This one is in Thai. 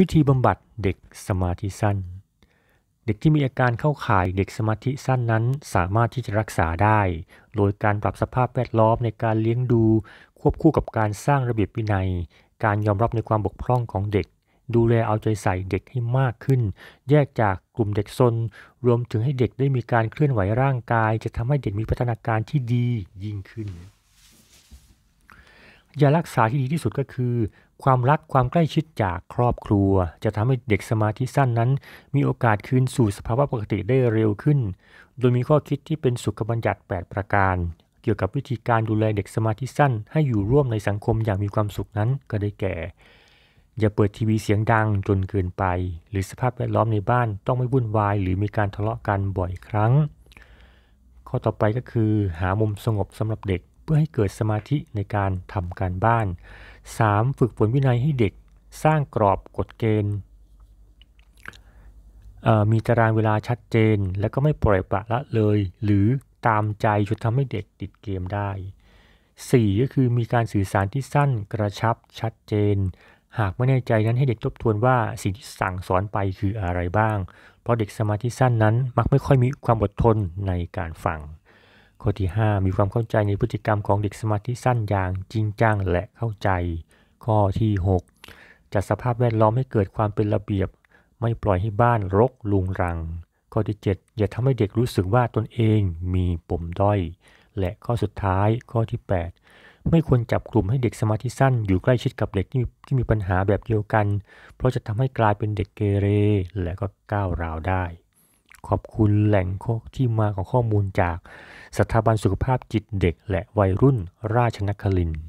วิธีบำบัดเด็กสมาธิสั้น เด็กที่มีอาการเข้าข่ายเด็กสมาธิสั้นนั้นสามารถที่จะรักษาได้ โดยการปรับสภาพแวดล้อมในการเลี้ยงดู ควบคู่กับการสร้างระเบียบวินัย การยอมรับในความบกพร่องของเด็ก ดูแลเอาใจใส่เด็กให้มากขึ้น แยกจากกลุ่มเด็กซนรวมถึงให้เด็กได้มีการเคลื่อนไหวร่างกายจะทำให้เด็กมีพัฒนาการที่ดียิ่งขึ้นยารักษาที่ดีที่สุดก็คือ ความรักความใกล้ชิดจากครอบครัว จะทำให้เด็กสมาธิสั้นนั้น มีโอกาสคืนสู่สภาวะปกติได้เร็วขึ้น โดยมีข้อคิดที่เป็นสุขบัญญัติ 8 ประการ เกี่ยวกับวิธีการดูแลเด็กสมาธิสั้นให้อยู่ร่วมในสังคมอย่างมีความสุขนั้นก็ได้แก่ อย่าเปิดทีวีเสียงดังจนเกินไป หรือสภาพแวดล้อมในบ้านต้องไม่วุ่นวาย หรือมีการทะเลาะกันบ่อยครั้ง ข้อต่อไปก็คือ หามุมสงบสำหรับเด็กเพื่อให้เกิดสมาธิในการทำการบ้าน 3. ฝึกฝนวินัยให้เด็กสร้างกรอบกฎเกณฑ์ มีตารางเวลาชัดเจน และก็ไม่ปล่อยปละละเลย หรือตามใจจนทำให้เด็กติดเกมได้ 4. ก็คือมีการสื่อสารที่สั้นกระชับชัดเจน หากไม่แน่ใจนั้นให้เด็กทบทวนว่าสิ่งที่สั่งสอนไปคืออะไรบ้าง เพราะเด็กสมาธิสั้นนั้นมักไม่ค่อยมีความอดทนในการฟังข้อที่5มีความเข้าใจในพฤติกรรมของเด็กสมาธิสั้นอย่างจริงจังและเข้าใจ ข้อที่ 6จัดสภาพแวดล้อมให้เกิดความเป็นระเบียบ ไม่ปล่อยให้บ้านรกลุงรัง ข้อที่ 7 อย่าทำให้เด็กรู้สึกว่าตนเองมีปมด้อย และข้อสุดท้ายข้อที่ 8 ไม่ควรจับกลุ่มให้เด็กสมาธิสั้นอยู่ใกล้ชิดกับเด็กที่ที่มีปัญหาแบบเดียวกัน เพราะจะทำให้กลายเป็นเด็กเกเรและก็ก้าวร้าวได้ขอบคุณแหล่งที่มาของข้อมูลจากสถาบันสุขภาพจิตเด็กและวัยรุ่นราชนครินทร์